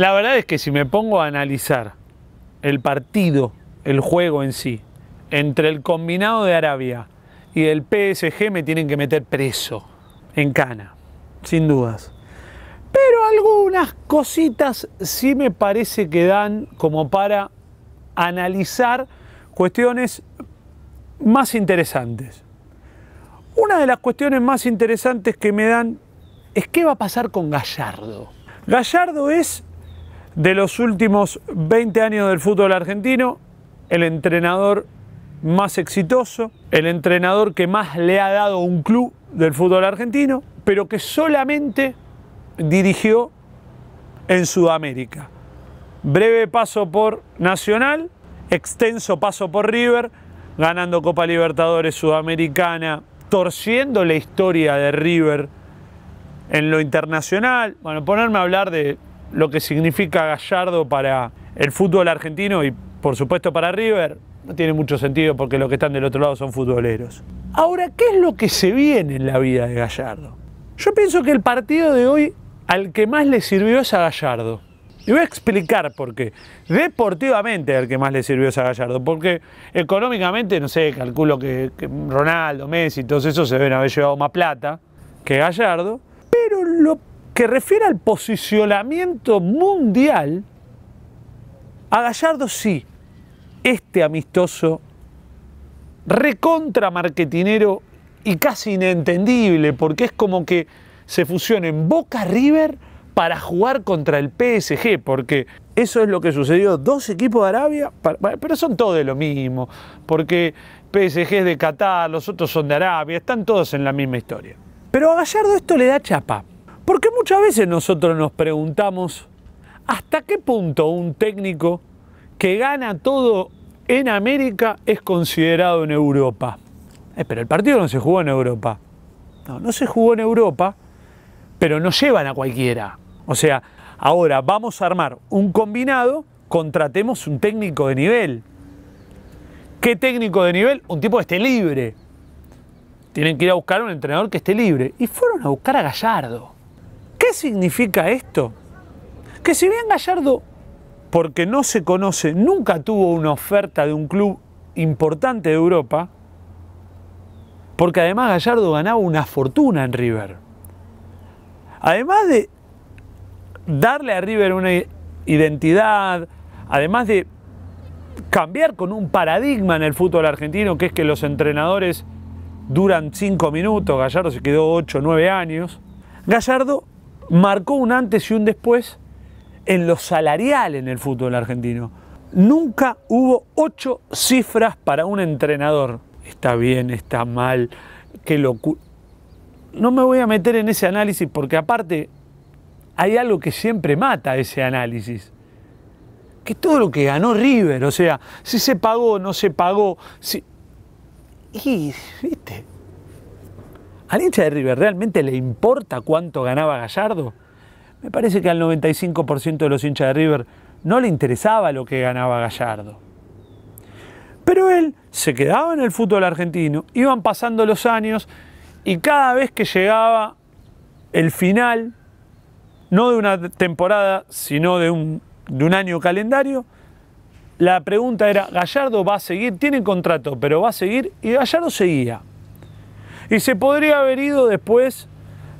La verdad es que si me pongo a analizar el partido, el juego en sí, entre el combinado de Arabia y el PSG me tienen que meter preso, en cana, sin dudas. Pero algunas cositas sí me parece que dan como para analizar cuestiones más interesantes. Una de las cuestiones más interesantes que me dan es qué va a pasar con Gallardo. Gallardo es de los últimos 20 años del fútbol argentino, el entrenador más exitoso, el entrenador que más le ha dado un club del fútbol argentino, pero que solamente dirigió en Sudamérica. Breve paso por Nacional, extenso paso por River, ganando Copa Libertadores Sudamericana, torciendo la historia de River en lo internacional. Bueno, ponerme a hablar de lo que significa Gallardo para el fútbol argentino y por supuesto para River, no tiene mucho sentido porque los que están del otro lado son futboleros. Ahora, ¿qué es lo que se viene en la vida de Gallardo? Yo pienso que el partido de hoy al que más le sirvió es a Gallardo. Y voy a explicar por qué. Deportivamente al que más le sirvió es a Gallardo, porque económicamente, no sé, calculo que, Ronaldo, Messi, todos esos se deben haber llevado más plata que Gallardo, pero lo que refiere al posicionamiento mundial, a Gallardo sí, este amistoso, recontra marketinero y casi inentendible, porque es como que se fusionen Boca River para jugar contra el PSG, porque eso es lo que sucedió. Dos equipos de Arabia, pero son todos de lo mismo, porque PSG es de Qatar, los otros son de Arabia, están todos en la misma historia. Pero a Gallardo esto le da chapa, porque muchas veces nosotros nos preguntamos hasta qué punto un técnico que gana todo en América es considerado en Europa. Eh, pero el partido no se jugó en Europa. No, no se jugó en Europa, pero no llevan a cualquiera. O sea, ahora vamos a armar un combinado, contratemos un técnico de nivel. ¿Qué técnico de nivel? Un tipo que esté libre. Tienen que ir a buscar a un entrenador que esté libre. Y fueron a buscar a Gallardo. ¿Qué significa esto? Que si bien Gallardo, porque no se conoce, nunca tuvo una oferta de un club importante de Europa, porque además Gallardo ganaba una fortuna en River. Además de darle a River una identidad, además de cambiar con un paradigma en el fútbol argentino, que es que los entrenadores duran cinco minutos, Gallardo se quedó 8, 9 años, Gallardo marcó un antes y un después en lo salarial en el fútbol argentino. Nunca hubo ocho cifras para un entrenador. Está bien, está mal, qué locura. No me voy a meter en ese análisis porque aparte hay algo que siempre mata ese análisis. Que todo lo que ganó River, o sea, si se pagó, no se pagó, si... Y, viste, ¿Al hincha de River realmente le importa cuánto ganaba Gallardo? Me parece que al 95% de los hinchas de River no le interesaba lo que ganaba Gallardo. Pero él se quedaba en el fútbol argentino, iban pasando los años y cada vez que llegaba el final, no de una temporada, sino de un, de un año calendario, la pregunta era, Gallardo va a seguir, tiene contrato, pero va a seguir, y Gallardo seguía. Y se podría haber ido después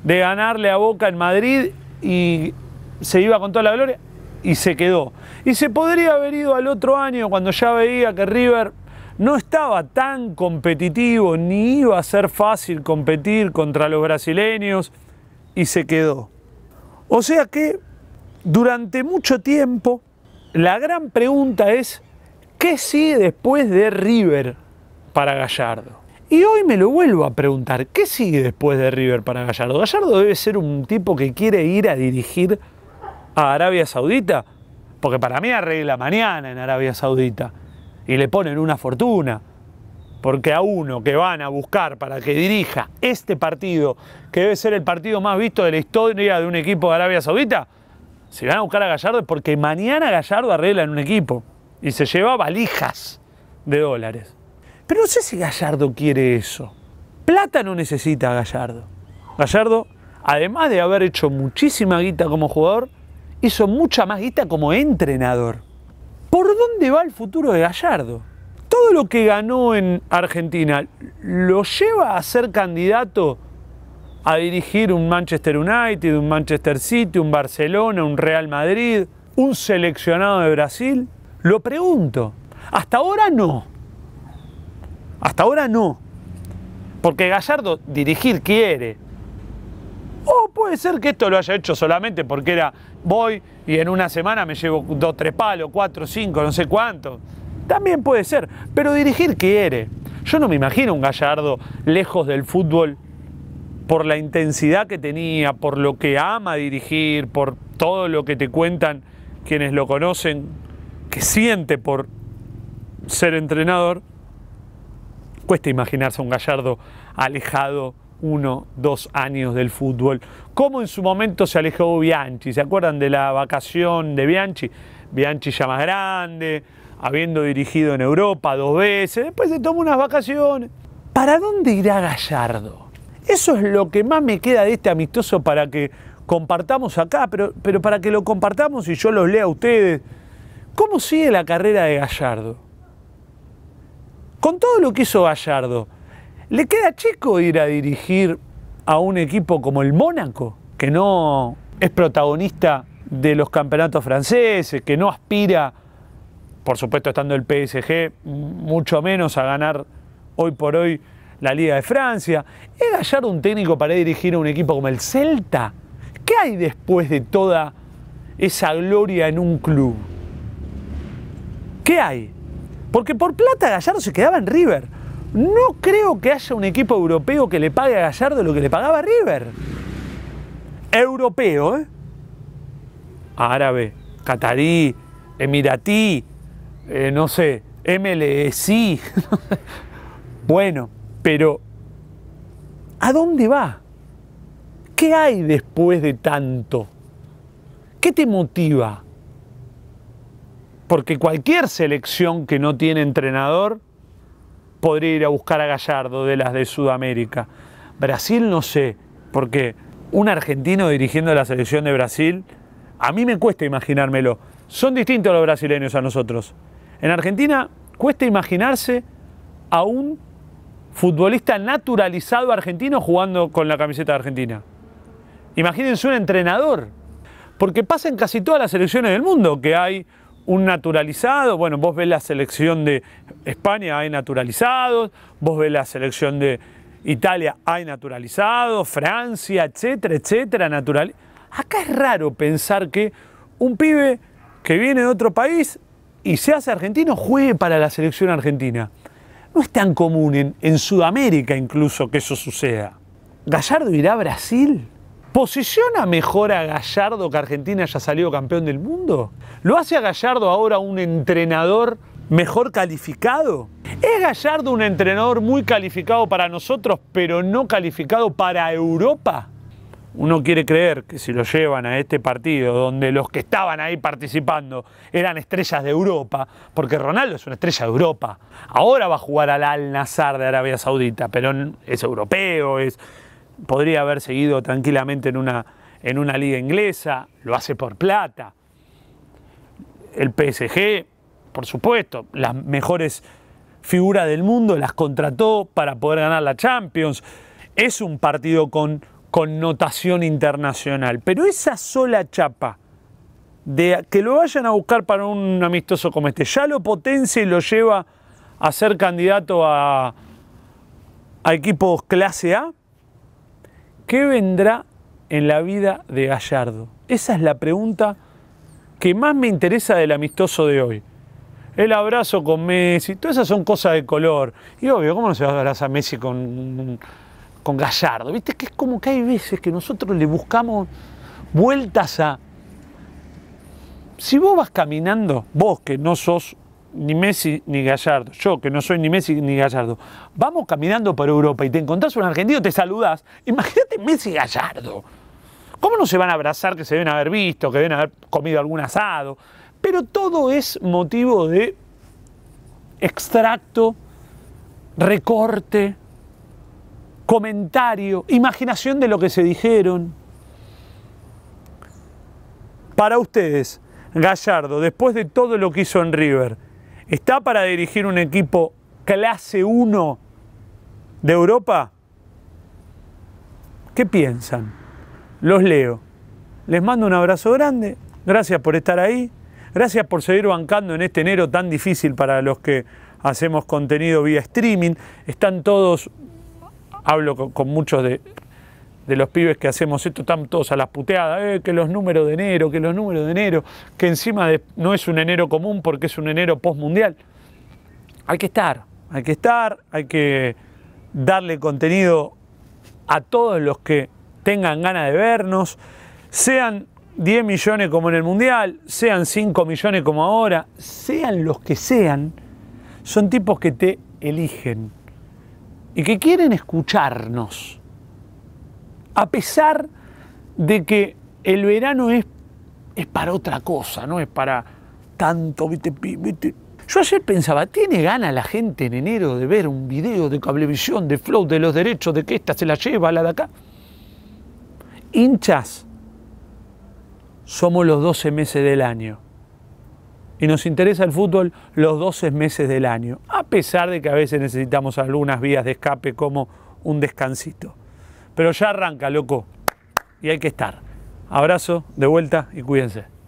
de ganarle a Boca en Madrid y se iba con toda la gloria y se quedó. Y se podría haber ido al otro año cuando ya veía que River no estaba tan competitivo ni iba a ser fácil competir contra los brasileños y se quedó. O sea que durante mucho tiempo la gran pregunta es, ¿qué sigue después de River para Gallardo? Y hoy me lo vuelvo a preguntar, ¿qué sigue después de River para Gallardo? Gallardo debe ser un tipo que quiere ir a dirigir a Arabia Saudita, porque para mí arregla mañana en Arabia Saudita y le ponen una fortuna, porque a uno que van a buscar para que dirija este partido, que debe ser el partido más visto de la historia de un equipo de Arabia Saudita, si van a buscar a Gallardo es porque mañana Gallardo arregla en un equipo y se lleva valijas de dólares. Pero no sé si Gallardo quiere eso. Plata no necesita a Gallardo. Gallardo, además de haber hecho muchísima guita como jugador, hizo mucha más guita como entrenador. ¿Por dónde va el futuro de Gallardo? Todo lo que ganó en Argentina lo lleva a ser candidato a dirigir un Manchester United, un Manchester City, un Barcelona, un Real Madrid, un seleccionado de Brasil? Lo pregunto. Hasta ahora no. Hasta ahora no. Porque Gallardo dirigir quiere. O puede ser que esto lo haya hecho solamente porque era voy y en una semana me llevo dos, tres palos, cuatro, cinco, no sé cuánto. También puede ser, pero dirigir quiere. Yo no me imagino un Gallardo lejos del fútbol por la intensidad que tenía, por lo que ama dirigir, por todo lo que te cuentan quienes lo conocen, que siente por ser entrenador. Cuesta imaginarse a un Gallardo alejado uno, dos años del fútbol. Cómo en su momento se alejó Bianchi, ¿se acuerdan de la vacación de Bianchi? Bianchi ya más grande, habiendo dirigido en Europa dos veces, después se tomó unas vacaciones. ¿Para dónde irá Gallardo? Eso es lo que más me queda de este amistoso para que compartamos acá, pero, pero para que lo compartamos y yo los lea a ustedes. ¿Cómo sigue la carrera de Gallardo? Con todo lo que hizo Gallardo, ¿le queda chico ir a dirigir a un equipo como el Mónaco, que no es protagonista de los campeonatos franceses, que no aspira, por supuesto estando el PSG, mucho menos a ganar hoy por hoy la Liga de Francia? ¿Es Gallardo un técnico para dirigir a un equipo como el Celta? ¿Qué hay después de toda esa gloria en un club? ¿Qué hay? Porque por plata Gallardo se quedaba en River. No creo que haya un equipo europeo que le pague a Gallardo lo que le pagaba River. Europeo, ¿eh? Árabe, catarí, emiratí, eh, no sé, MLSI. bueno, pero ¿a dónde va? ¿Qué hay después de tanto? ¿Qué te motiva? porque cualquier selección que no tiene entrenador podría ir a buscar a Gallardo de las de Sudamérica. Brasil no sé, porque un argentino dirigiendo la selección de Brasil, a mí me cuesta imaginármelo. Son distintos los brasileños a nosotros. En Argentina cuesta imaginarse a un futbolista naturalizado argentino jugando con la camiseta de Argentina. Imagínense un entrenador, porque pasa en casi todas las selecciones del mundo que hay un naturalizado, bueno, vos ves la selección de España, hay naturalizados, vos ves la selección de Italia, hay naturalizados, Francia, etcétera, etcétera, natural. Acá es raro pensar que un pibe que viene de otro país y se hace argentino juegue para la selección argentina. No es tan común en, en Sudamérica incluso que eso suceda. Gallardo irá a Brasil ¿Posiciona mejor a Gallardo que Argentina haya salido campeón del mundo? ¿Lo hace a Gallardo ahora un entrenador mejor calificado? ¿Es Gallardo un entrenador muy calificado para nosotros, pero no calificado para Europa? Uno quiere creer que si lo llevan a este partido, donde los que estaban ahí participando eran estrellas de Europa, porque Ronaldo es una estrella de Europa. Ahora va a jugar al Al Nazar de Arabia Saudita, pero es europeo, es podría haber seguido tranquilamente en una, en una liga inglesa, lo hace por plata. El PSG, por supuesto, las mejores figuras del mundo las contrató para poder ganar la Champions. Es un partido con notación internacional, pero esa sola chapa de que lo vayan a buscar para un amistoso como este, ya lo potencia y lo lleva a ser candidato a, a equipos clase A ¿Qué vendrá en la vida de Gallardo? Esa es la pregunta que más me interesa del amistoso de hoy. El abrazo con Messi, todas esas son cosas de color. Y obvio, ¿cómo no se va a abrazar a Messi con, con Gallardo? ¿Viste? Que es como que hay veces que nosotros le buscamos vueltas a... Si vos vas caminando, vos que no sos ni Messi ni Gallardo, yo que no soy ni Messi ni Gallardo, vamos caminando por Europa y te encontrás un argentino, te saludás, imagínate Messi y Gallardo. ¿Cómo no se van a abrazar que se deben haber visto, que deben haber comido algún asado? Pero todo es motivo de extracto, recorte, comentario, imaginación de lo que se dijeron. Para ustedes, Gallardo, después de todo lo que hizo en River, ¿Está para dirigir un equipo clase 1 de Europa? ¿Qué piensan? Los leo. Les mando un abrazo grande. Gracias por estar ahí. Gracias por seguir bancando en este enero tan difícil para los que hacemos contenido vía streaming. Están todos, hablo con, muchos de de los pibes que hacemos esto, están todos a las puteadas, eh, que los números de enero, que los números de enero, que encima no es un enero común porque es un enero postmundial. Hay que estar, hay que estar, hay que darle contenido a todos los que tengan ganas de vernos, sean 10 millones como en el Mundial, sean 5 millones como ahora, sean los que sean, son tipos que te eligen y que quieren escucharnos a pesar de que el verano es, para otra cosa, no es para tanto, viste, Yo ayer pensaba, ¿tiene gana la gente en enero de ver un video de cablevisión, de flow, de los derechos, de que esta se la lleva, la de acá? Hinchas, somos los 12 meses del año. Y nos interesa el fútbol los 12 meses del año, a pesar de que a veces necesitamos algunas vías de escape como un descansito. Pero ya arranca, loco. Y hay que estar. Abrazo, de vuelta y cuídense.